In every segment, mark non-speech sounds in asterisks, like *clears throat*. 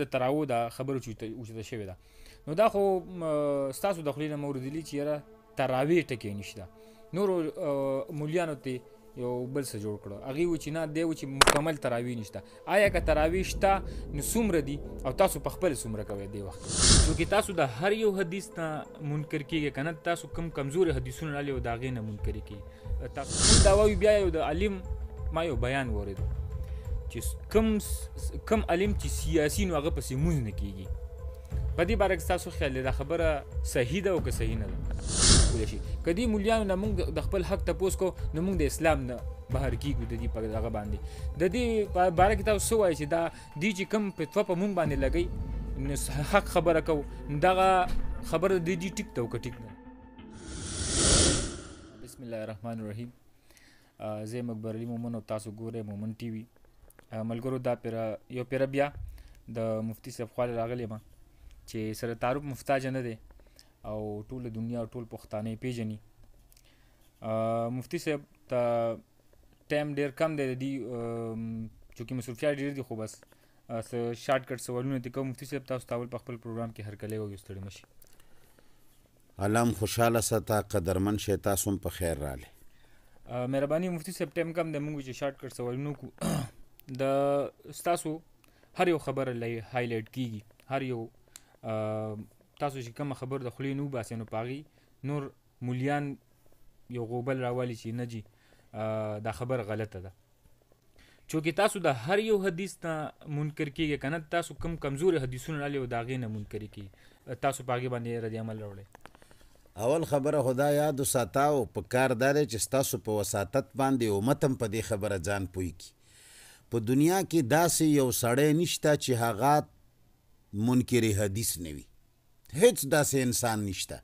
د تراو د خبرو چې اوچته شوې ده نو دا خو ستاسو د خلینه موردلی چې یاره تراوی ټکی نشته نور مولیانو ته یو بل څه جوړ کړو هغه و چې نه دی و چې مکمل تراوی نشته آیا که تراوی شته نو څومره دي او تاسو په خپل څومره کوي دی وخت نو کې تاسو د هر یو حدیث نه منکر کیږي کنه تاسو کم کمزور حدیثونه لالي او داغې نه منکر کیږي تاسو دا وایو بیا یو د علم ما یو بیان ورید چې کم کم علم چې سیاسي نو هغه پسې مونږ نه کیږي په دې باره کې تاسو خیال دا خبره صحیح ده او که صحیح نه ده کولای شي کدی مولیانو نه موږ د خپل حق تپوس کو نو موږ د اسلام نه بهر کیږو د دې په دغه باندې د دې په باره کې تاسو وایي چې دا دی چې کم پتوه په مونږ باندې لګی نو حق خبره کو دغه خبره د دې ټیک ته وکټیک نه بسم الله الرحمن الرحیم زه مقبرلی مومن او تاسو ګوره مومن ټي وي ملګرو دا پیر یو پیر بیا د مفتی صاحب خواله راغلی ما چې سره تعارف محتاج نه دی او ټول دنیا ټول پښتانه پیژني مفتی صاحب ته ټایم ډیر کم دی دی چې مصروفیت ډیر دی خو بس اس شارټ کټ سوالونه دي کوم مفتی صاحب تاسو تاول په خپل پروګرام کې هر کله وي ستړي مشي علام خوشاله ستا قدرمن شه تاسو په خیر رااله مهرباني مفتی صاحب ټایم کم دی موږ چې شارټ کټ سوالونه کو د تاسو هر یو خبر لای هایلایت کیږي هر یو تاسو چې کوم خبر د خلی نو باسي نو پاغي نور مليان یو غوبل راوالي چې نجی دا خبر غلطه ده چونکی تاسو د هر یو حدیث نه منکر کیږي کنه تاسو کم کمزور حدیثونه لالي او داغې نه منکر کی تاسو پاغي باندې رد عمل راوړي اول خبره خدا یاد وساتاو په کاردار چې تاسو په وساتت باندې او متم په دې خبره ځان پوي کی په دنیا کې داسې یو سړی نشته چې هغه منکر حدیث نه وي هیڅ داسې انسان نشته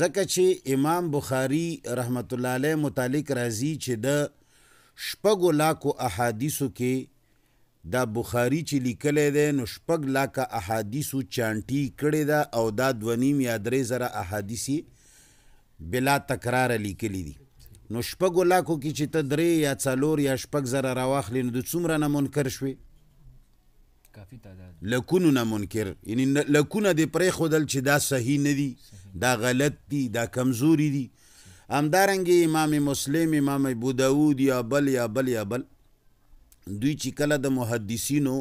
ځکه چې امام بخاری رحمت الله علیه متعلق راځي چې د شپږو لاکو احادیثو کې دا بخاری چې لیکلی دی نو شپږ لاکه احادیثو چانټي کړې ده او دا دوه نیم یا درې زره احادیث بلا تکرار لیکلی دي نو شپږو لاکو کې چې ته درې یا څلور یا شپږ زره راواخلې نو د څومره نه منکر شوې کافي تعداد لکونو نه منکر یعنی لکونه دې پرېښودل چې دا صحیح نه دي دا غلط دي دا کمزوري دي همدارنګې امام مسلم امام ابو داود یا بل یا بل یا بل دوی چې کله د محدثینو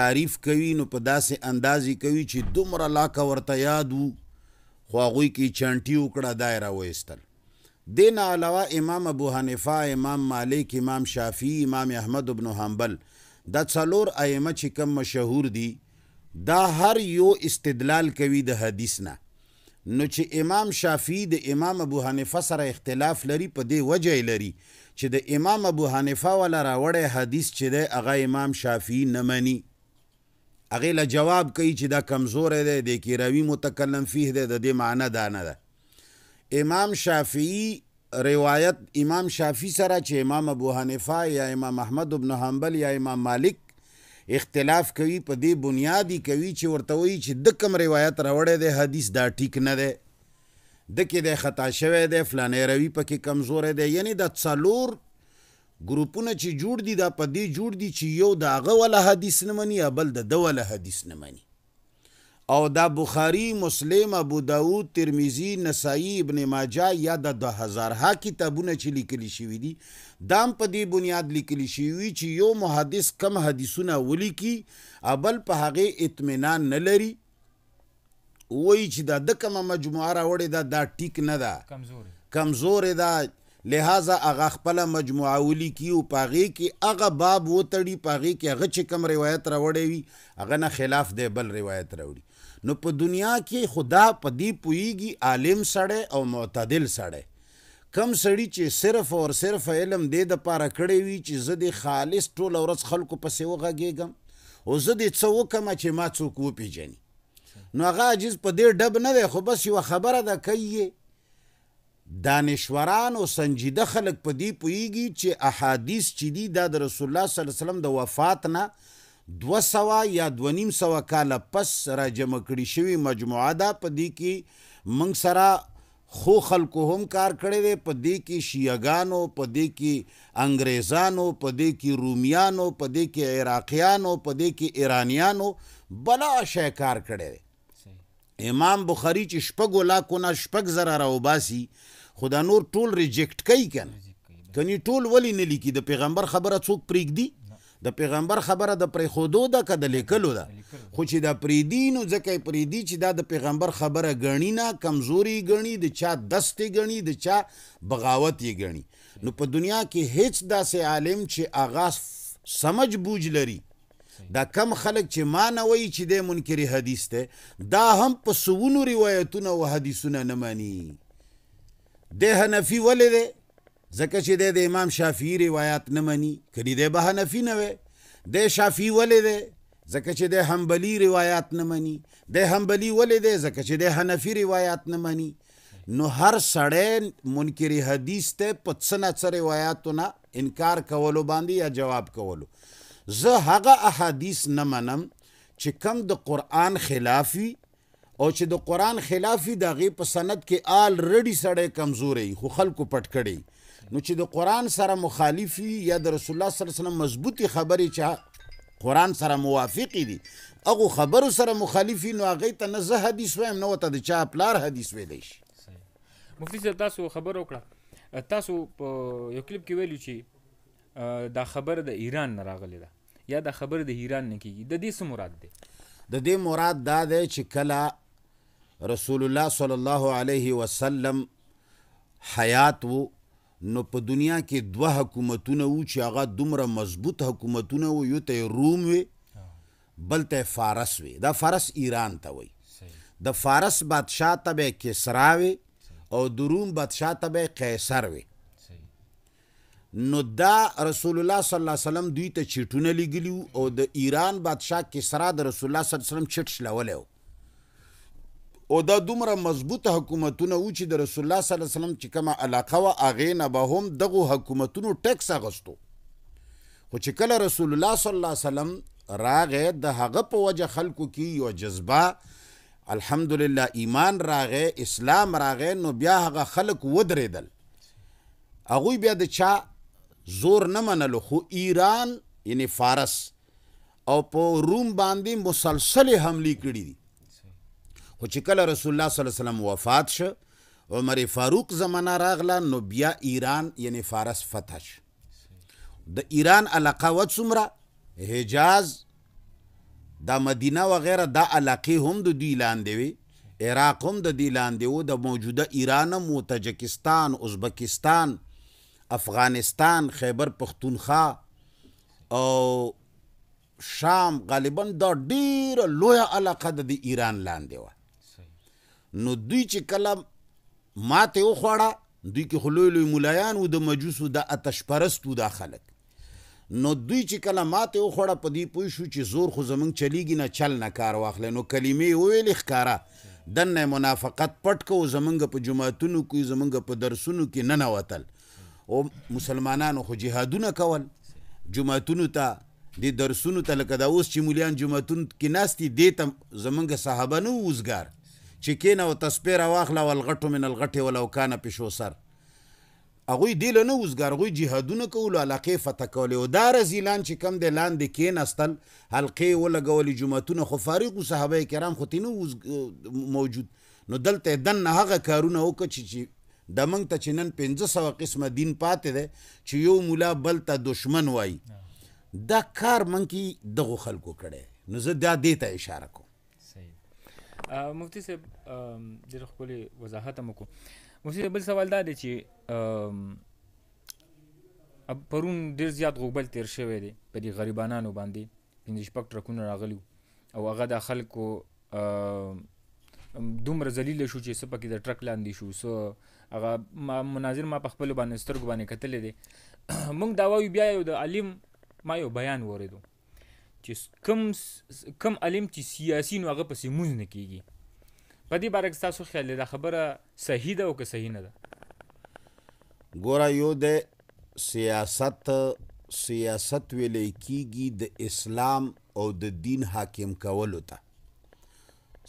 تعریف کوي نو په داسې اندازې کوي چې دومره لاکه ورته یاد وو خو هغوی کې چانټي وکړه دایره وایستل دین علاوه امام ابو حنیفه امام مالک امام شافعی امام احمد ابن حنبل دا څلور ائمه چې کم مشهور دي دا هر یو استدلال کوي د حدیث نه نو چې امام شافعی د امام ابو حنیفه سره اختلاف لري په دې وجه لري چې د امام ابو حنیفه ولا راوړی حدیث چې دی هغه امام شافعی نه مني هغې له جواب کوي چې دا کمزوری دی د کې راوي متکلم فيه دی د دې معنی دا نه ده امام شافعی روایت امام شافعی سره چې امام ابو حنیفه یا امام احمد ابن حنبل یا امام مالک اختلاف کوي په دې بنیادی کوي چې ورته وی چې د کم روایت راوړې ده حدیث دا ټیک نه ده د کې د خطا شوه ده فلانه روي پکې کمزور ده یعنی د څلور ګروپونه چې جوړ دي دا په دې جوړ دي چې یو داغه ولا حدیث نه مني یا بل د دوله حدیث نه مني او دا بخاری مسلم ابو داود ترمیزی نسائی ابن ماجه یا د 2000 کتابونه چې لیکلي شوی دي دام په دې بنیاد لیکلي شوی چې یو محدث کم حدیثونه ولیکي ابل په هغه اطمینان نه لري وای چې دا د کومه مجموعه راوړې دا دا ټیک نه ده کمزوري کمزوري ده لہذا هغه خپل مجموعه ولیکي او پاغي کې هغه باب وتړي پاغي کې هغه چې کم روایت راوړې وي هغه نه خلاف دی بل روایت راوړي نو په دنیا کې خدا په دی پویږي عالم سړی او معتدل سړی کم سړی چې صرف او صرف علم دې د پاره کړی وي چې زه د خالص ټول ورځ خلکو پسې وغږېږم او زه دې څه وکړم چې ما څوک وپېژني نو هغه عجیز په دې ډب نه دی خو بس یوه خبره ده کوي دانشوران او سنجیده خلک په دې پویږي چې احادیث چې دي دا د رسول الله صلی الله علیه وسلم د وفات نه دو سوا یا دو نیم سوا کاله پس را جمع کړي شوی مجموعه ده په دې کې موږ سره خو خلکو هم کار کړی دی په دې کې شیعګانو په دې کې انګریزانو په دې کې رومیانو په دې کې عراقیانو په دې کې ایرانیانو بلا شی کار کړی دی امام بخاری چې شپږ لاکو نه شپږ زره راوباسي خو دا نور ټول ریجکټ کوي کنه کني ټول ولی نه لیکي د پیغمبر خبره څوک پرېږدي د پیغمبر خبره د پرې خودو د کده لیکلو ده خو چې د پرې دینو ځکه پرې دی چې دا د پیغمبر خبره غړنی نه کمزوري غړنی د چا دستې غړنی د چا بغاوت یې غړنی نو په دنیا کې هیڅ داسې عالم چې اغاز سمج بوج لري دا کم خلک چې ما نه وایي چې د منکری حدیث ته دا هم په سونو روایتونه او حدیثونه نه مانی د حنفی ولې ځکه چې د امام شافعي روایت نه مني کړي د بهنفي نه وي د شافعي ولې دی ځکه چې د حنبلي روایت نه مني د حنبلي ولې دی ځکه چې د حنفي روایت نه مني نو هر سړی منکر حدیث ته په څه نه څه روایاتو نه انکار کولو باندې یا جواب کولو زه هغه احادیث نه منم چې کم د قرآن خلاف وي او چې د قرآن خلاف وي د هغې په سند کې آل رډي سړی کمزوری خو خلکو پټ کړی نو چې د قران سره مخالفي یا د رسول الله صلی الله علیه وسلم مضبوطی خبرې چې قران سره موافق دي هغه خبرو سره مخالفي نو هغه ته نه زه حدیث وایم نو ته د چا پلار حدیث ویلی شي مفتی صاحب تاسو خبر وکړه تاسو په یو کلیپ کې ویلو چې دا خبر د ایران نه راغلی ده یا دا خبر د ایران نه کیږي د دې څه مراد دی د دې مراد دا دی چې کله رسول الله صلی الله علیه وسلم حیات وو نو په دنیا کې دوه حکومتونه وو چې هغه دومره مضبوط حکومتونه وو یو ته روم وي بل ته فارس وي دا فارس ایران ته وي د فارس بادشاه ته به کسرا وي او د روم بادشاه ته به قیصر وي نو دا رسول الله صلی الله علیه وسلم دوی ته چیټونه لګلی او د ایران بادشاه کسرا د رسول الله صلی الله علیه وسلم چټ شلولی او دا دومره مضبوط حکومتونه و چې د رسول الله صلی الله علیه وسلم چې کومه علاقه و اغه نه به هم دغه حکومتونو ټیکس اغستو خو چې کله رسول الله صلی الله علیه وسلم راغې د هغه په وجه خلکو کې یو جذبه الحمدلله ایمان راغې اسلام راغې نو بیا هغه خلک ودرېدل هغه بیا د چا زور نه منلو خو ایران یعنی فارس او په روم باندې مسلسل حمله کړې دي خو چې کله رسول الله صلی الله علیه وسلم وفات شو عمر فاروق زمانہ راغله نو بیا ایران یعنی فارس فتح شو د ایران علاقه و څومره حجاز دا مدینه وغیره دا علاقې هم د دوی لاندې وي عراق هم د دوی لاندې و د موجوده ایران هم تاجکستان ازبکستان افغانستان خیبر پختونخوا او شام غالبا دا ډیره لویه علاقه د ایران لاندې وه نو دوی چې کله ماته وخواړه دوی کې خلوی لوی مولایان و د مجوسو د آتش پرستو دا خلک نو دوی چې کله ماته وخواړه په دې پوه شو چې زور خو زمونږ چلیږي نه چل نه کار واخلې نو کلمې وویلې ښکاره دنه منافقت پټ کو زمونږ په جماعتونو کې زمونږ په درسونو کې نه نوتل او مسلمانانو خو جهادونه کول جماعتونو ته د درسونو ته لکه دا اوس چې مولیان جماعتونو کې ناستي دې ته زمونږ صحابه نه وزګار چې کینه او تسبیح راواخله والغټو من الغټې ولو کان پیشو سر هغوی دی له نه وزګار هغوی جهادونه کولو علاقې فتح کولې او دا رزیلان چې کم دی لاندې کیناستل حلقې ولګولې جوماتونه خو فارغو صحابه کرام خو تینه موجود نو دلته دنه هغه کارونه وکړه چې د منګ ته چې نن 1500 قسمه دین پاتې ده چې یو مولا بل ته دشمن وای دا کار منکی دغه خلکو کړي نو زه دا دې ته اشاره کوم مفتي صاحب ډېر ښکلې وضاحت هم وکړو مفتي صاحب بل سوال دا دی چې پرون ډېر زیات غوبل تیر شوی دی په دې غریبانانو باندې پنځه شپږ ټرکونه راغلي او هغه د خلکو دومره ذلیل شو چې سپکې د ټرک لاندې شو سو هغه ما مناظر ما په خپل باندې سترګو باندې کتلې دي *coughs* موږ دا وایو بیا یو د علیم ما یو بیان وریدو چې کم کم علم چې سیاسي نو هغه پسې مونږ نه کیږي په دې باره کې تاسو خیال دا خبره صحیح ده او که صحیح نه ده ګوره یو د سیاست سیاست ویلې کیږي د اسلام او د دین حاکم کولو ته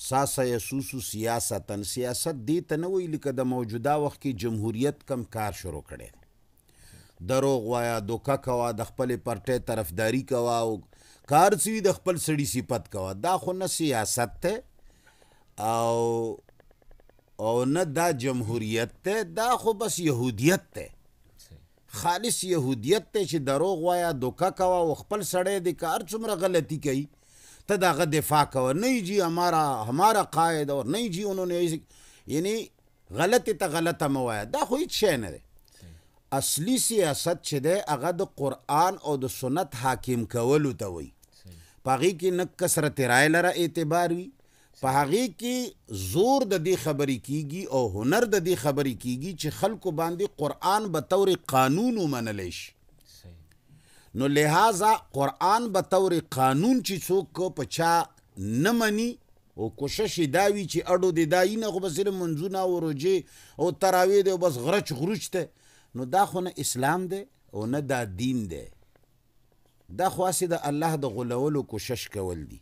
ساسا یسوسو سیاستن سیاست دې ته نه وی لکه د موجوده وخت کې جمهوریت کم کار شروع کړي دروغ وایا دوکا کوا د خپل پرټې طرفداري کوا او کار سوی د خپل سړی صفت کوه دا خو نه سیاست ته او او نه دا جمهوریت ته دا خو بس يهودیت ته خالص يهودیت ته چې دروغ وایا دوکا کوه او خپل سړی د کار څومره غلطی کوي ته داغه دفاع کوه نه جی ہمارا ہمارا قائد اور نه جی انہوں نے یعنی غلط ته غلطه موایا دا خو هیڅ شی نه دی اصلی سیاست چې دی هغه د قرآن او د سنت حاکم کولو ته وایي پاغي کې نه کثرت رائے لره اعتبار وي په هغه کې زور د دې خبرې کیږي او هنر د دې خبرې کیږي چې خلکو باندې قرآن به تور قانون ومنل شي نو لہذا قرآن به تور قانون چې څوک په چا نه مني او کوشش دا وی چې اډو د دای نه خو بس منځونه او روجه او تراوی دی بس غرچ غروچ ته نو دا خو نه اسلام دی او نه دا دین دی دا خواسي د الله د غولولو کوشش کول دي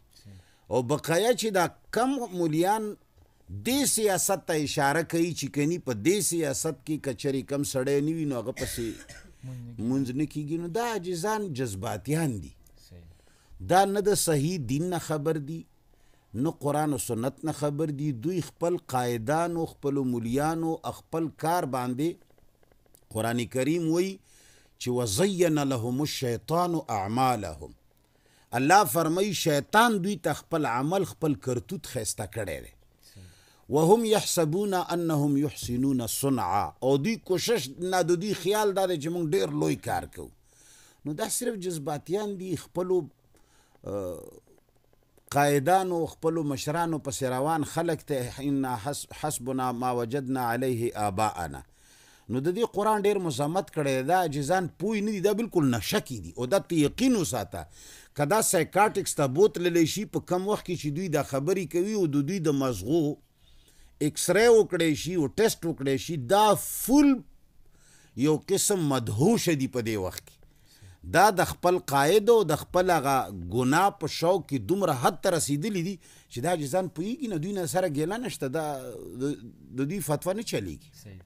او بقایا چې دا کم مولیان دې سیاست ته اشاره کوي چې کني په دې سیاست کې کچري کم سړی نیوي نو هغه پسې مونږ نه کیږي نو دا عجزان جذباتيان دي دا نه د صحیح دین نه خبر دي نو قران او سنت نه خبر دي دوی خپل قائدان او خپل مولیان او خپل کار باندې قران کریم وایي چې وزین لهم الشیطان اعمالهم الله فرمای شیطان دوی ته خپل عمل خپل کرتوت خسته کړي دي وهم يحسبون انهم يحسنون صنعا او دوی کوشش نه د دوی خیال دا چې موږ ډیر لوی کار کوو نو دا صرف جذباتيان دي خپل قائدانو خپل مشرانو پس روان خلق ته ان حسبنا ما وجدنا عليه آباءنا نو د دې قران ډیر مزمت کړي دا عجزان پوي نه دي دا بالکل نشکی دي او دا ته یقین وساته کدا سایکاټکس ته بوتللی شي په کم وخت کې چې دوی دا خبري کوي او د دوی د مزغو ایکسره وکړي شي او ټیسټ وکړي شي دا فل یو قسم مدهوش دي په دې وخت کې دا د خپل قائد او د خپل هغه ګنا په شو کې دومره حد ته رسیدلی دي چې دا جزان پویږي نه دوی نه سره ګیلا نشته دا د دوی فتوا نه چلیږي صحیح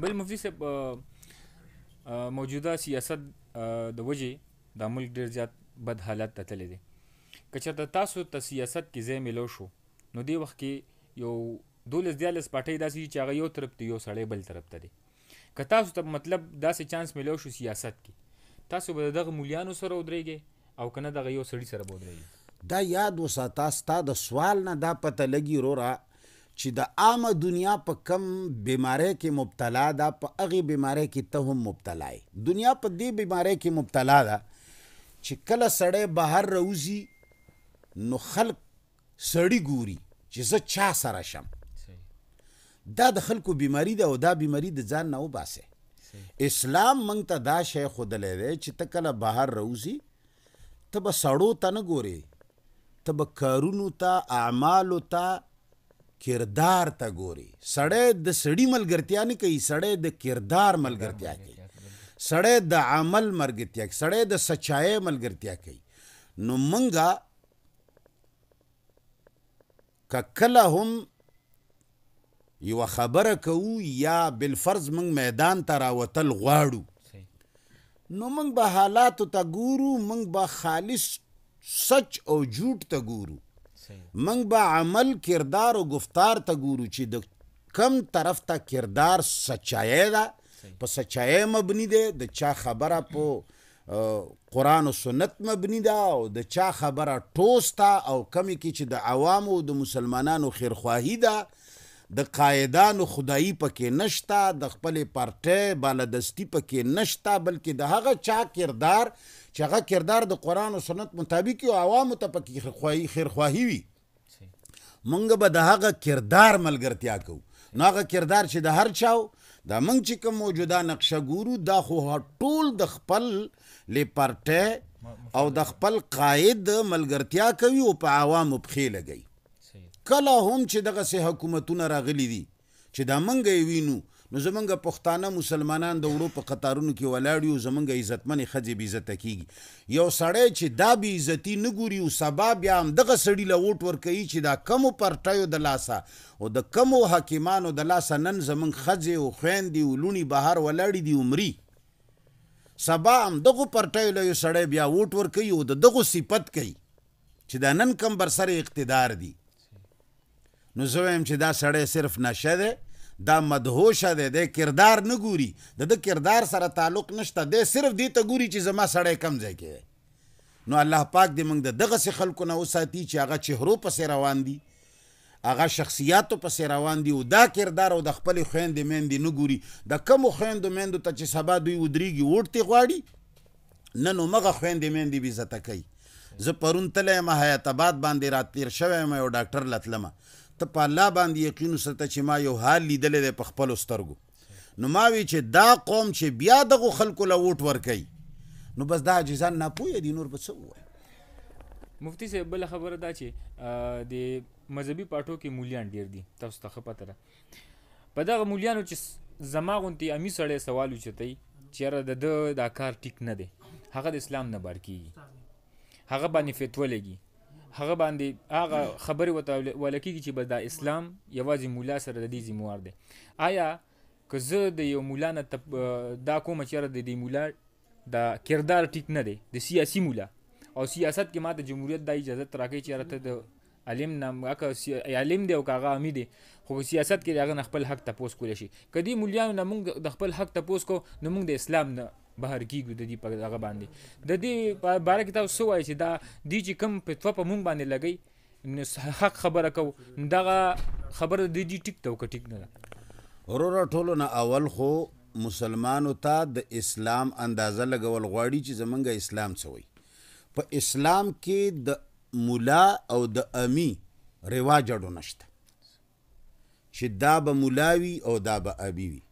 بل مفتی صاحب موجوده سیاست د وجې د ملک ډیر زیات بد حالت ته تللی دی که چېرته تاسو ته سیاست کې ځای میلو شو نو دې وخت کې یو دولس دیالس پاټۍ داسې چې هغه یو طرف ته یو سړی بل طرف ته دی که تاسو ته مطلب داسې چانس میلو شو سیاست کې تاسو به دغه مولیانو سره ودرېږئ او که نه دغه یو سړي سره به ودرېږئ دا یاد وساته ستا د سوال نه دا پته لګي وروره چې د عام دنیا په کم بیماری کې مبتلا ده په هغه بیماری کې ته هم مبتلا یې دنیا په دې بیماری کې مبتلا ده چې کله سړی بهر روزي نو خلق سړی ګوري چې زه چا سره شم دا د خلکو بیماری ده او دا بیماری د ځان نه وباسه اسلام مونږ ته دا شی خودلې دی چې ته کله بهر روزي ته به سړو ته نه ګورې ته به کارونو ته اعمالو ته کردار ته ګوري سړی د سړی ملګرتیا نه کوي سړی د کردار ملګرتیا کوي سړی د عمل ملګرتیا کوي سړی د سچای ملګرتیا کوي نو منګه ککله هم یو خبره کوو یا بالفرض منګ میدان ته راوتل غواړو نو منګ به حالات ته ګورو منګ به خالص سچ او جھوټ ته ګورو منګ به عمل کردار او گفتار ته ګورو چې د کم طرف ته کردار سچای ده په سچای مبني ده د چا خبره په قران او سنت مبني ده او د چا خبره ټوستا او کمی کی چې د عوامو او د مسلمانانو خیرخواهی ده د قائدانو خدایي پکې نشتا د خپل پارټي بالادستی پکې نشتا بلکې د هغه چا کردار چې هغه کردار د قران او سنت مطابق او عوامو ته پکې خوایي خیرخواهي وي منګ به د هغه کردار ملګرتیا کوو نو هغه کردار چې د هر چاو دا منګ چې کوم موجوده نقشه ګورو دا خو ټول د خپل لپارټي او د خپل قائد ملګرتیا کوي او په عوامو بخې لګي کله هم چې دغه سه حکومتونه راغلي دي چې دا منګه وینو نو زمونږ پښتانه مسلمانان د وړو په قطارونو کې ولاړ یو زمونږ عزتمنې خځې بې عزته کیږي یو سړی چې دا بې عزتي نه ګوري او سبا بیا هم دغه سړي له ووټ ورکوي چې دا کمو پرټیو د لاسه او د کمو حاکمانو د لاسه نن زمونږ خځې او خویندې او لوڼې بهر ولاړې دي عمري سبا هم دغه پرټیو له یو سړی بیا ووټ ورکوي او د دغه صفت کوي چې دا نن کم بر سره اقتدار دی نو زه وایم چې دا سړی صرف نشه دی دا مدهوشه دی د کردار نه ګوري د د کردار سره تعلق نشته دی صرف دې ته ګوري چې زما سړی کم ځای کې نو الله پاک دې موږ د دغسې خلکو نه وساتي چې هغه چهرو پسې روان دي هغه شخصیتو پسې روان دي او دا کردار او د خپل خويند میندې نه ګوري د کوم خويند میندو ته چې سبا دوی ودرېږي وړتي غواړي نن مغه خويند میندې بي زته کوي زه پرون تلې ما حیات آباد باندې راتیر شوم یو ډاکټر لتلم ته په الله باندې یقین وساته چې ما یو حال لیدلې دی په خپل سترګو نو ما وی چې دا قوم چې بیا دغه خلکو له ووټ ورکي نو بس دا عجزان نه پوهې دي نور به څه ووایي مفتی صاحب بله خبره دا چې د مذهبي پاټو کې مولیان ډیر دي تاسو ته ښه پته ده په دغه مولیانو چې زما غوندې امي سړی سوال اوچتوي چیرې د ده دا کار ټیک نه دی هغه د اسلام نه بار کیږي هغه باندې فتوا لګي هغه باندې هغه خبره ولکېږي چې بس دا اسلام یوازې مولا سره د دې ذمہوار دی آیا که زه د یو مولا نه دا کوم چې د دې مولا د کردار ټیک نه دی د سیاسي مولا او سیاست کې ماته جمهوریت د اجازه راکې چې راته د علم نام هغه علم دی او هغه امید دی خو سیاست کې هغه خپل حق تپوس کول شي کدی مولیان نه موږ د خپل حق تپوس کو نو موږ د اسلام نه بهر کیږو د دې په دغه باندې د دې باره کې تاسو وایي چې دا دی چې کم فتوا په مونږ باندې لګی حق خبره کو دغه خبره د دې ټیک تو ټیک نه ده ورور ټولو نه اول خو مسلمانو ته د اسلام اندازه لګول غواړي چې زمونږ اسلام سوی په اسلام کې د مولا او د امی رواج اډو نشته چې دا به مولاوي او دا به ابي وي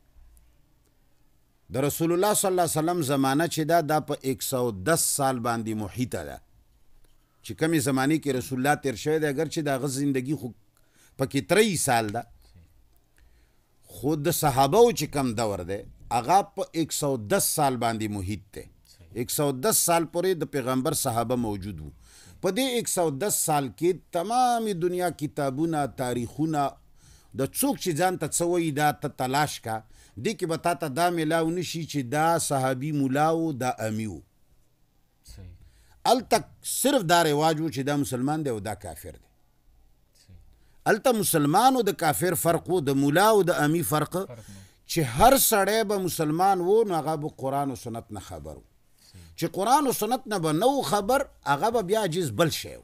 د رسول الله صلی الله علیه وسلم زمانہ چې دا د په 110 سال باندې محیطه ده چې کمی زمانی کې رسول الله تیر شوی دی اگر چې دا غ زندگی خو پکې 3 سال ده خود د صحابه او چې کم دور ده هغه په 110 سال باندې محیط ده 110 سال پورې د پیغمبر صحابه موجود وو په دې 110 سال کې تمامي دنیا کتابونه تاریخونه د څوک چې ځان ته څوې دا ته تلاش کا دې کې به تاته دا ملاو نشي چې دا صحابي ملاو دا امیو التک صرف دا رواج چې دا مسلمان دی او دا کافر دی الته مسلمان او د کافر فرق وو د مولا او د امی فرق چې هر سړی به مسلمان وو نو هغه به قران او سنت نه خبر چې قران او سنت نه به نو خبر هغه به بیا جز بل شی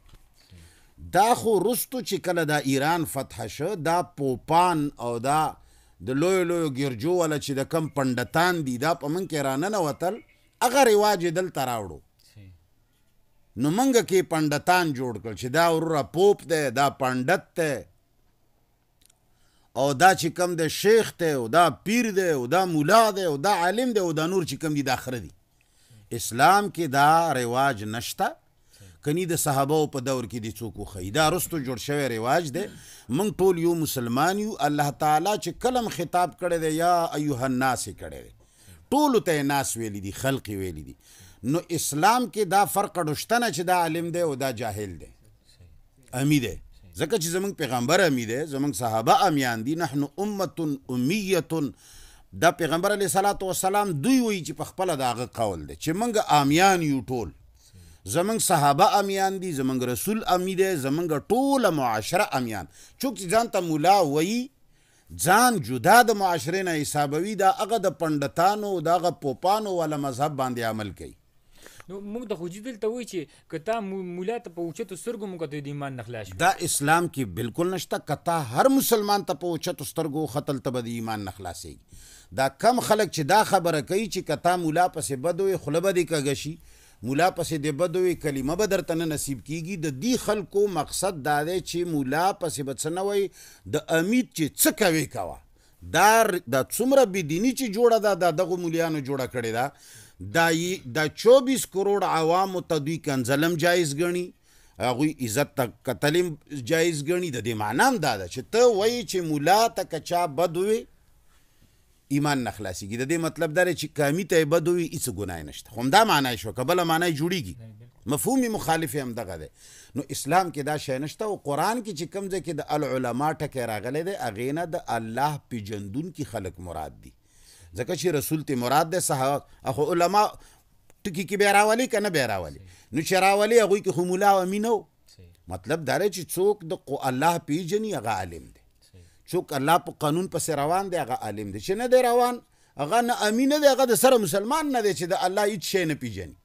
دا خو رستو چې کله دا ایران فتح شو دا پوپان او دا د لوی لوی ګرجو ولا چې د کم پندتان دي دا په من کې را نه وتل هغه رواج دل تراوړو نو منګه کې پندتان جوړ کړ چې دا ورور پوپ دی دا پندت دی او دا چې کم د شیخ ته او دا پیر دی او دا مولا دی او دا عالم دی او دا نور چې کم دي دا خره دي اسلام کې دا رواج نشته کنی د صحابه په دور کې د څوک خو دا رستو جوړ شوی رواج دی موږ ټول یو مسلمان یو الله تعالی چې کلم خطاب کړی دی یا ایه الناس کړی دی ټول ته ناس ویلی دي خلق ویلی دي نو اسلام کې دا فرق ډشتنه چې دا عالم دی او دا جاهل دی امیده ځکه چې زمونږ پیغمبر امیده زمونږ صحابه امیان دي نحن امه امیه دا پیغمبر علیه الصلاۃ والسلام دوی وی چې په خپل داغه قول دی چې موږ امیان یو ټول زمنګ صحابه امیان دي زمنګ رسول امی دي زمنګ ټوله معاشره امیان چوک چې ځان ته مولا وایي ځان جدا د معاشرې نه حسابوي دا هغه د پندتانو دا هغه پوپانو ولا مذهب باندې عمل کوي نو موږ د خوجی دلته وای چې کتا مولا ته په اوچتو سترګو موږ ته د ایمان نخلاص دا اسلام کې بالکل نشته کتا هر مسلمان ته په اوچتو سترګو خطل ته د ایمان نخلاصي دا کم خلک چې دا خبره کوي چې کتا مولا پسې بدوي خلبه دي کګشي مولا پسې د بدوي کلمه به درته نه نصیب کیږي د دې خلکو مقصد دا دی چې مولا پسې به څه نه وای د امید چې څه کوي کوه دا د څومره بدینی چې جوړه ده دا دغه مولیانو جوړه کړې ده دا دا 24 کروڑ عوامو ته دوی کنځلم جایز ګڼي هغوی عزت ته قتلیم جایز ګڼي د دې معنام دا ده چې ته وایي چې مولا ته کچا بد وي ایمان نه خلاصيږي د دې مطلب دا چې کامی ته بد وي هیڅ ګناه نشته خو دا معنی شو کبل معنی جوړیږي مفهومي مخالف هم دغه دی نو اسلام کې دا شی نشته او قران کې چې کوم ځای کې د العلماء ټکی راغلی دی هغې نه د الله پیژندون کې خلک مراد دي ځکه چې رسول ته مراد دی صحابه خو علما ټکی کې به راولي که نه به راولي نو چې راولي هغوی کې خو ملا او امینو مطلب دا چې څوک د الله پیژني هغه عالم دی څوک الله په قانون پسې روان دی هغه عالم دی چې نه دی روان هغه نه امین دی هغه د سره مسلمان نه دی چې د الله هیڅ شی نه پیژني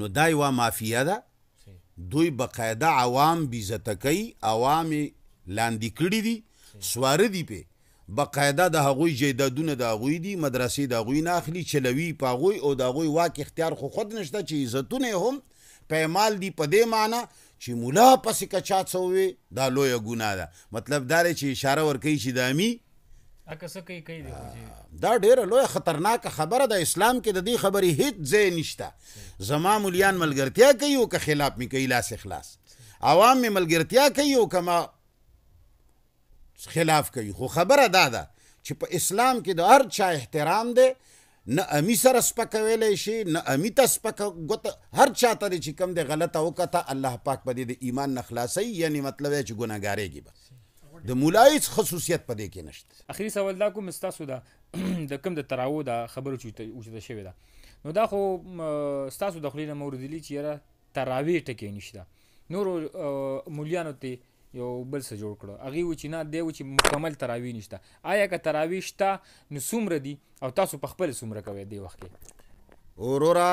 نو دا یوه مافیا ده دوی بقاعده عوام بیزته کوي عوام لاندې کړي دي سواره دي پې بقاعده د هغوی جیدادونه د هغوی دي مدرسې د هغوی نه اخلي چلوي په هغوی او د هغوی واک اختیار خو خود نشته چې عزتونه هم پیمال دي په دې معنی چې مولا پسې کچا څوي دا لوی ګناه ده مطلب دا چې اشاره ورکوي چې دامي دا ډیره لوی خطرناک خبره ده اسلام کې د دې خبرې هیڅ ځای نشته زما مولیان ملګرتیا کوي او که خلاف مې کوي لاس خلاص عوام مې ملګرتیا کوي او که ما خلاف کوي خو خبره دا ده چې په اسلام کې د هر چا احترام دی نه امی سره سپکویلی شي نه امی ته سپک ګوته هر چاته دی چې کوم دی غلطه وکته الله پاک په دې د ایمان نه خلاصوي یعنی مطلب یې چې ګناهګارېږي به د مولایس خصوصیت په دې کې نشته اخري سوال دا کوم ستاسو ده *clears throat* د کوم د تراو د خبرو چې اوچته شوې ده نو دا خو ستاسو د خولې نه موردلي چې یاره تراوی ټکې نشته نور مولیانو ته یو بل څه جوړ کړو هغه و چې نه دی و چې مکمل تراوی نشته آیا که تراوی شته نو څومره دي او تاسو په خپل څومره کوي دی وخت کې اورورا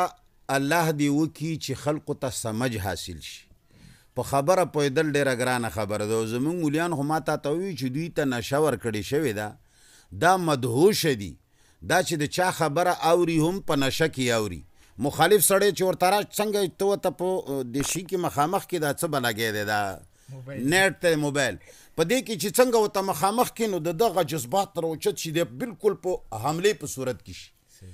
الله دی وکی چې خلق ته سمج حاصل شي په خبره پویدل ډیره ګرانه خبره ده زمون مولیان هم ته توی چې دوی ته نشور کړي شوی ده دا مدهوش دي دا چې د چا خبره اوري هم په نشه کې اوري مخالف سړی چې ورته را څنګه تو ته په دشي کې مخامخ کې دا څه بلاګې دی دا نیټ ته موبایل په دې کې چې څنګه وته مخامخ کینو د دغه جذبات تر اوچت شي د بالکل په حمله په صورت کې شي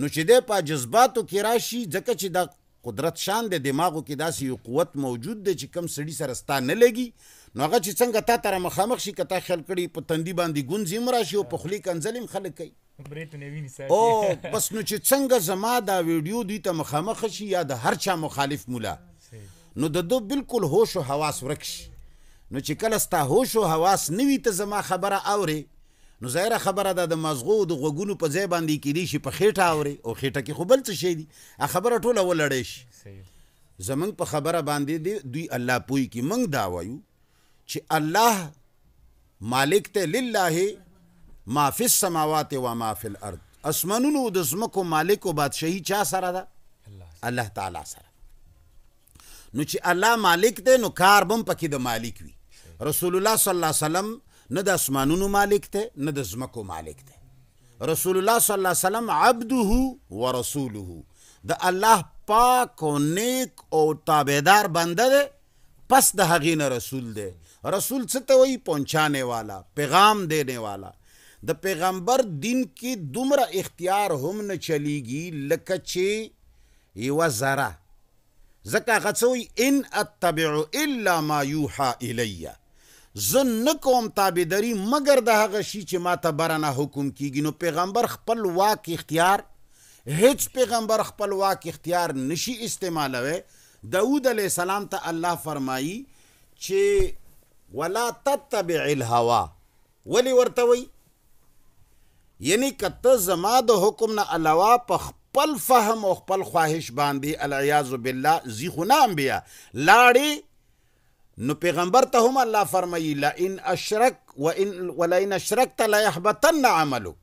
نو چې د په جذباتو کې راشي ځکه چې د قدرت شان د دماغو کې داسې یو قوت موجود دی چې کم سړی سره ستا نه لګي نو هغه چې څنګه تا تر مخامخ شي کته خل کړي په تندي باندې ګونځیم راشي او په خلی کنځلیم خلک کوي او بس نو چې څنګه زما دا ویډیو دوی ته مخامخ شي یا د هر چا مخالف مولا نو د دو بالکل هوش او حواس ورکش نو چې کله ستا هوش او حواس نوي ته زما خبره اوري نو ظاهره خبره ده د مزغو د غوګونو په ځای باندې کې دي شي په خېټه اوري او خېټه کې خو بل څه شي دي ا خبره ټوله ولړې شي زمنګ په خبره باندې دی دوی الله پوي کې منګ دا وایو چې الله مالک ته لله ما فی السماوات و ما فی الارض اسمنونو د زمکو مالک او بادشاہي چا سره ده الله تعالی سره نو چې الله مالک دی نو کار بم پکې د مالک وي رسول الله صلی الله علیه وسلم نه د اسمانونو مالک دی نه د زمکو مالک دی رسول الله صلی الله علیه وسلم عبده و رسوله د الله پاک او نیک او تابعدار بنده دی پس د هغې نه رسول دی رسول څه ته وایي پہنچانے والا پیغام دینے والا د پیغمبر دین کې دومره اختیار هم نه چلیږي لکه چې یوه ذره زکه هغه څه ان اتبع الا ما یوحى الی زه نه کوم تابعداري مګر د هغه شي چې ما ته برنه حکم کیږي نو پیغمبر خپل واک اختیار هیڅ پیغمبر خپل واک اختیار نشي استعمالوي داود علی السلام ته الله فرمایي چې ولا تتبع الهوى ولی ورته وی یعنی کته زما د حکم نه علاوه په خپل فهم او خپل خواهش باندې الیاذ بالله زی خنا انبیا لاړی نو پیغمبر ته هم الله فرمایي لا ان اشرک وان ولئن اشرکت لا يحبطن عملک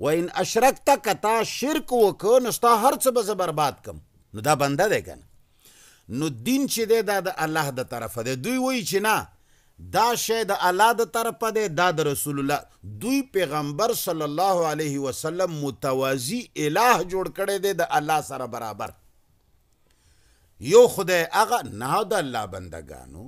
وان اشرکت کتا شرک وکړ نو ستا هر څه به برباد کم نو دا بنده دی کنه نو دین چې دی دا د الله د طرفه دی دوی وایي چې نه دا شی د الله د طرفه دی دا د رسول الله دوی پیغمبر صلی الله علیه وسلم متوازی الہ جوړ کړی دی د الله سره برابر یو خدای هغه نه د الله بندگانو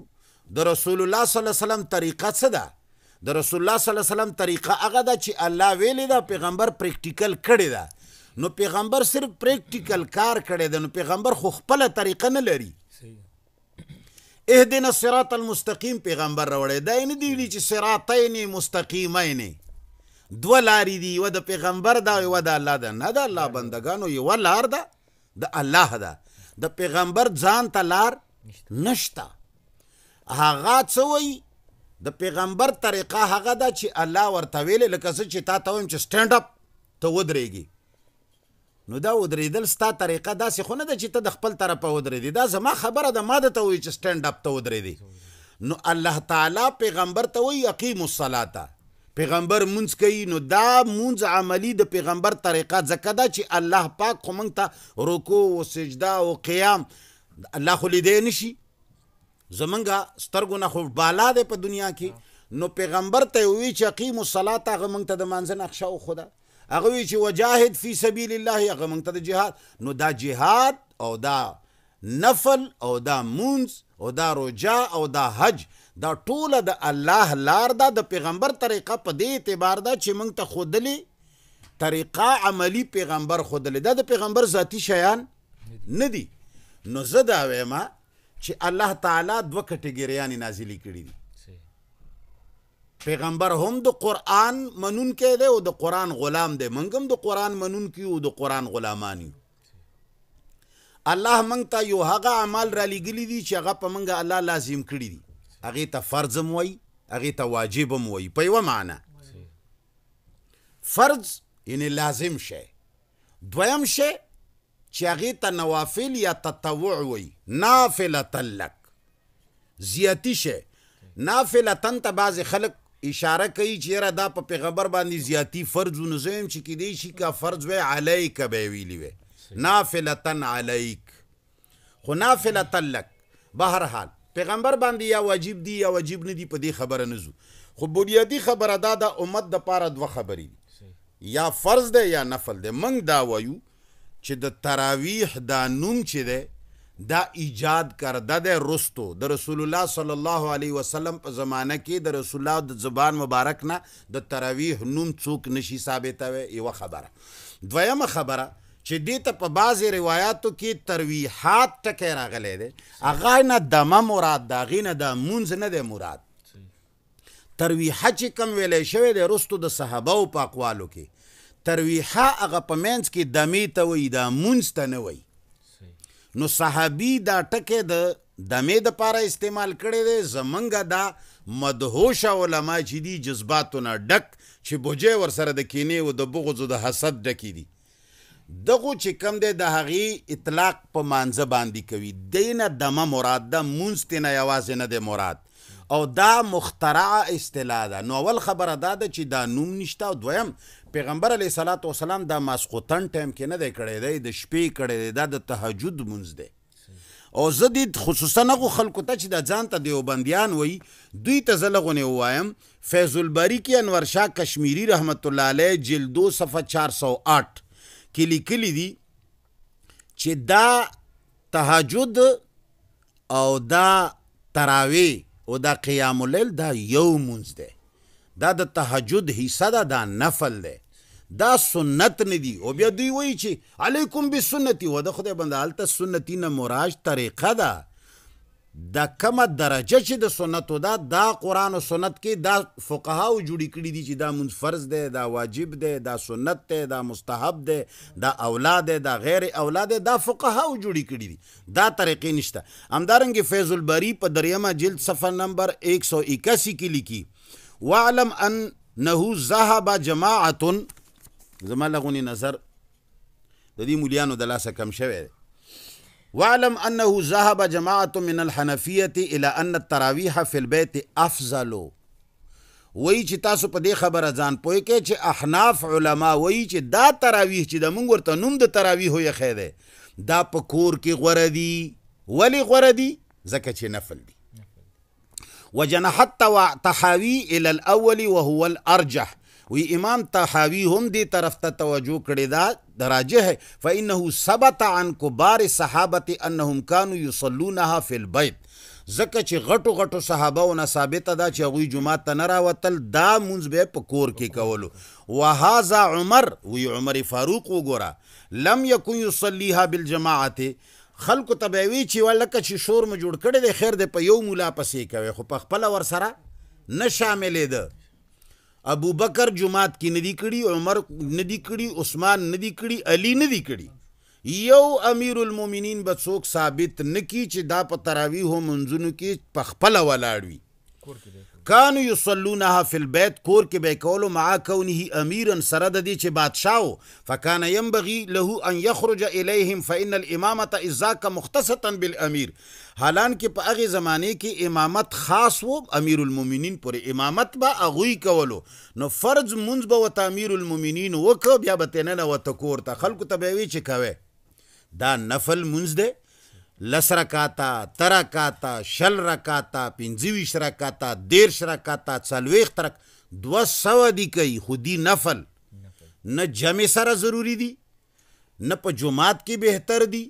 د رسول الله صلی الله علیه وسلم طریقه څه ده د رسول الله صلی الله علیه وسلم طریقه هغه ده چې الله ویلی دا پیغمبر پریکټیکل کړی ده نو پیغمبر صرف پریکټیکل کار کړی دی نو پیغمبر خو خپله طریقه نه لري اهدنا الصراط المستقیم پیغمبر راوړی دا نه دی ویلي چې صراطین مستقیمین دو لارې دی یو د پیغمبر دا یو د الله دا نه د الله بندگانو یو لار ده د الله ده د پیغمبر ځان ته لار نشته هغه څه وایي د پیغمبر طریقه هغه ده چې الله ورته ویلي لکه څه چې تا ته وایم چې سټینډ اپ ته ودرېږي نو دا ودرېدل ستا طریقه داسې خو نه ده چې ته د خپل طرفه ودرېدې دا زما خبره ده ما درته وایي چې سټینډ اپ ته ودرېدې نو الله تعالی پیغمبر ته وایي اقیم الصلاته پیغمبر مونږ کوي نو دا مونږ عملی د پیغمبر طریقه ځکه دا چې الله پاک خو مونږ ته رکوع او سجده او قیام الله خو لیدې نشي زمونږه سترګو نه خو بالا ده په دنیا کې نو پیغمبر ته وی چې اقیم الصلاه هغه مونږ ته د مانځنه خښو خدا هغه وی چې وجاهد فی سبیل الله هغه مونږ ته د جهاد نو دا جهاد او دا نفل او دا مونز او دا روجا او دا حج دا ټوله د الله لار دا د پیغمبر طریقه په دې اعتبار دا چې مونږ ته خودلی طریقه عملی پیغمبر خودلی دا د پیغمبر ذاتی شیان نه دي نو زه دا وایم چې الله تعالی دوه کټګریانې نازلې کړې دي پیغمبر هم د قران منون کې دی او د قران غلام دی منګ هم د قران منون کې او د قران غلامان یو الله منګ ته یو هغه عمل را لګلی دی چې هغه په منګ الله لازم کړی دی هغه ته فرض موي هغه ته واجب موي په یو معنی فرض یعنی لازم شي دویم شي چې هغه ته نوافل یا تطوع وي نافله تلک زیاتی شي نافله تن ته بعض خلک اشاره کوي چې را دا په پیغمبر باندې زیاتی فرض نو زم چې کېدی شي کا فرض وای علیک به ویلی وی نافلتن علیک خو نافلتن لک بهر حال پیغمبر باندې یا واجب دی یا واجب نه دی په دې خبره نه زو خو بنیادی خبره دا د امت د پاره دوه خبرې دي یا فرض دی یا نفل دی منګ دا وایو چې د تراویح دا نوم چې دی دا ایجاد کرده د رستو د رسول الله صلی الله علیه وسلم په زمانه کې د رسول الله د زبان مبارک نه د تراویح نوم څوک نشي ثابتوي یو خبره دویمه خبره چې دې ته په بعضی روایتو کې ترویحات ټکی راغلی دی هغه نه دمه مراد د هغې نه د مونځ نه دی مراد ترویحه چې کم ویلی شوی دی رستو د صحابه او په اقوالو کې ترویحه هغه په منځ کې دمې ته وایي دا مونځ ته نه وایي نو صحابي دا ټکه د دمه د پاره استعمال کړي دي زمنګ دا مدهوش علما چې دي جذباتونه ډک چې بوجه ور سره د کینې او د بغض او د حسد ډکې دي دغه چې کم دی د هغې اطلاق په مانزه باندې کوي دینه دمه مراد ده مونځ نه یوازې نه دی مراد او دا مخترع اصطلاح ده نو اول خبره دا ده چې دا نوم نشته او دویم پیغمبر علی صلوات و سلام دا ماسخوتن ټایم کې نه دی کړی دی د شپې کړی دی دا د تهجد منځ دی او زه دې خصوصا هغو خلکو ته چې د ځان ته دیوبندیان وي دوی ته زه لږ ووایم فیض الباری کې انور شاه کشمیری رحمت الله علیه جلد دو صفحه 408 کې لیکلي دي چې دا تهجد او دا تراوی او دا قیام اللیل دا یو مونځ دی دا د تهجد حصہ ده دا نفل دی دا سنت نه دی او بیا دوی وایي چې علیکم بسنتی و د خدای بنده هلته سنتی نه مراج طریقه ده د کومه درجه چې د سنتو دا دا قران او سنت کې دا فقها او جوړی کړی دي چې دا منځ فرض دی دا واجب دی دا سنت دی دا مستحب دی دا اولاد دی دا غیر اولاد دی دا فقها او جوړی کړی دي دا طریقې نشته همدارنګه فیض الباری په دریمه جلد صفحه نمبر 181 کې لیکي واعلم ان نه ذهب جماعه زما لغونی نظر د دې مليانو د لاسه کم شوی دی واعلم انه ذهب جماعه من الحنفيه الى ان التراویح فی البيت افضل وای چې تاسو په دې خبره ځان پوي کې چې احناف علما وای چې دا تراویح چې د مونږ ورته نوم د تراویح یې خېده دا په کور کې غوړه دی ولی غوړه دی ځکه چې نفل دی وجنح التحاوی الى الاول وهو الارجح وی امام تحاوی هم دې طرف ته توجه کړی دا راجع ہے فإنه ثبت عن کبار صحابه انهم كانوا يصلونها في البيت زکه چې غټو غټو صحابه او ثابت ده چې هغه جمعه ته نه راوتل دا مونږ به په کور کې کولو وهذا عمر وی عمر فاروق وګوره لم يكن يصليها بالجماعه خلکو تبعوي چې ولکه چې شور م جوړ کړي د خیر د په یو مولا پسې کوي خو په خپل ور سره نه شاملې ده ابو بکر جماعت کې ندی کړي عمر ندی کړي عثمان ندی کړي علی ندی کړي یو امیر المؤمنین به څوک ثابت نکي چې دا په تراویح منځونو کې پخپله ولاړ وي کانو یصلونها فی البیت کور کې به کولو مع کونه امیرا سره د دې چې بادشاه وو فکان ينبغي له ان یخرج الیهم فإن الامامه ازاک مختصتا بالامیر حالان کې په هغه زمانه کې امامت خاص وو امیر المؤمنین پر امامت با اغوی کولو نو فرض منځ به وت امیر المؤمنین وک بیا به تنه وت کور ته خلکو ته به وی چې کاوه دا نفل منځ ده لس رکاتا تر رکاتا شل رکاتا پنځویش رکاتا دیرش رکاتا څلوېښت رک دوه سوه دي کوي خو دي نفل نه جمع سره ضروری دي نه په جماعت کې بهتر دي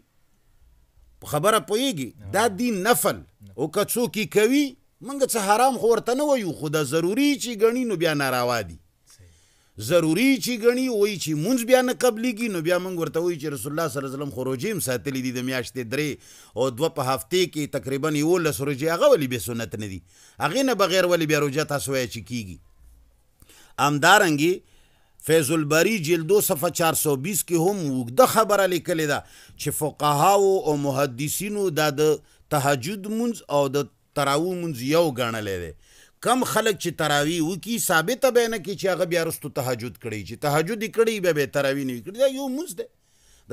خبره پوهیږي دا دي نفل او که څوک کوي موږ څه حرام خو ورته نه وایو خو دا ضروري چې ګڼي نو بیا ناروا دي ضروری چې غني وای چې مونږ بیا نه قبليږي نو بیا مونږ ورته وای چې رسول الله صلی الله علیه وسلم خروجیم ساتلی دي د میاشتې درې او دوه په هفته کې تقریبا یو لس ورځې هغه ولی به سنت نه دي هغه نه بغیر ولی بیا روزه تاسو یې چې کیږي امدارنګي فیض الباری جلد 2 صفحه 420 کې هم وګده خبره لیکلې ده چې فقهاو او محدثینو د تهجد مونږ او د تراو مونږ یو غاڼه لیدل کم خلک چې تراوی وکي ثابته به نه کی چې هغه بیا رستو تهجد کړي چې تهجد کړي به به تراوی نه کړي دا یو مز ده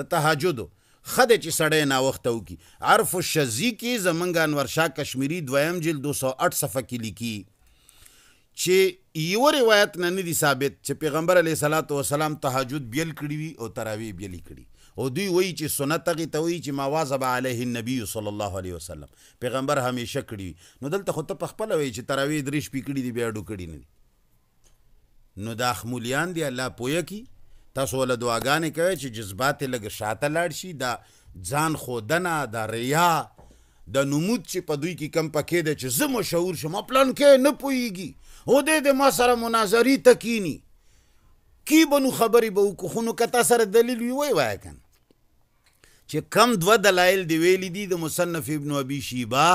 د تهجد خده چې سړی نا وخت وکي عرف الشزی کې زمنګ انور شاه کشمیری دویم جلد 208 صفحه کې لیکي چې یو روایت نه ندي ثابت چې پیغمبر علیه الصلاۃ والسلام تهجد بیل کړی وي او تراوی بیل کړی او دوی وایي چې سنت هغه ته وایي چې ما واظب علیه النبی صلی الله علیه وسلم پیغمبر همیشه کړی نو دلته خو ته په خپل وایي چې تراوی درې شپې کړي دی بیا ډو کړي نه نو دا خمولیان دی الله پوهه کی تاسو ول دعاګانې کوي چې جذبات لګ شاته لاړ شي دا ځان خودنه دا ریا د نمود چې په دوی کې کم پکې ده چې زه مشهور شم پلان کې نه پويږي او دې د ما سره مناظری تکینی کی بنو خبرې به وکړو خو نو که تا سره دلیل وي وی وایه کنه چې کم دوه دلایل دی ویلي دي د مصنف ابن ابي شیبا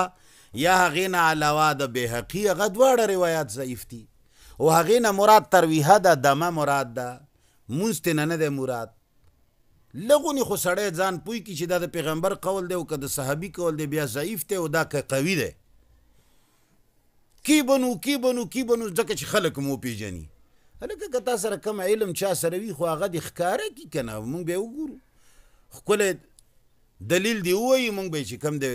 یا هغې نه علاوه د بهقي هغه دواړه روایات ضعیف دي او هغې نه مراد ترویحه ده دمه مراد ده مونځ ترې نه نه دی مراد لغونې خو سړی ځان پوه کړي چې دا د پیغمبر قول دی او که د صحابي قول دی بیا ضعیف دی او دا که قوي دی کی بنو کی بنو کی بنو ځکه چې خلک مو پیژني هلکه که تا سره کم علم چا سره وي خو هغه دې ښکاره کړي که نه مونږ به یې وګورو ښکلی دلیل دې ووایي مونږ به چې کم دی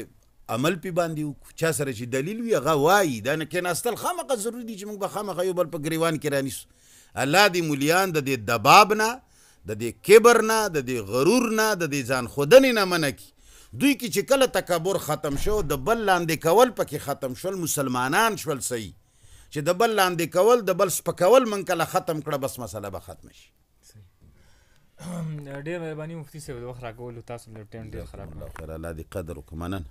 عمل پې باندې وکړو چا سره چې دلیل وي هغه وایي دا نه کېناستل خامخا ضروري دي چې موږ به خامخا یو بل په ګریوان کې رانیسو الله دې مولیان د دې دباب نه د دې کبر نه د دې غرور نه د دې ځان ښودنې نه منع کړي دوی کې چې کله تکبر ختم شو د بل لاندې کول پکې ختم شول مسلمانان شول صحیح چې د بل لاندې کول د بل سپکول من کله ختم کړه بس مسله به ختم شي ډیر مهرباني مفتي صاحب د وخت راکولو تاسو د ټیم ډیر خراب الله خیر الله دې قدر وکمنن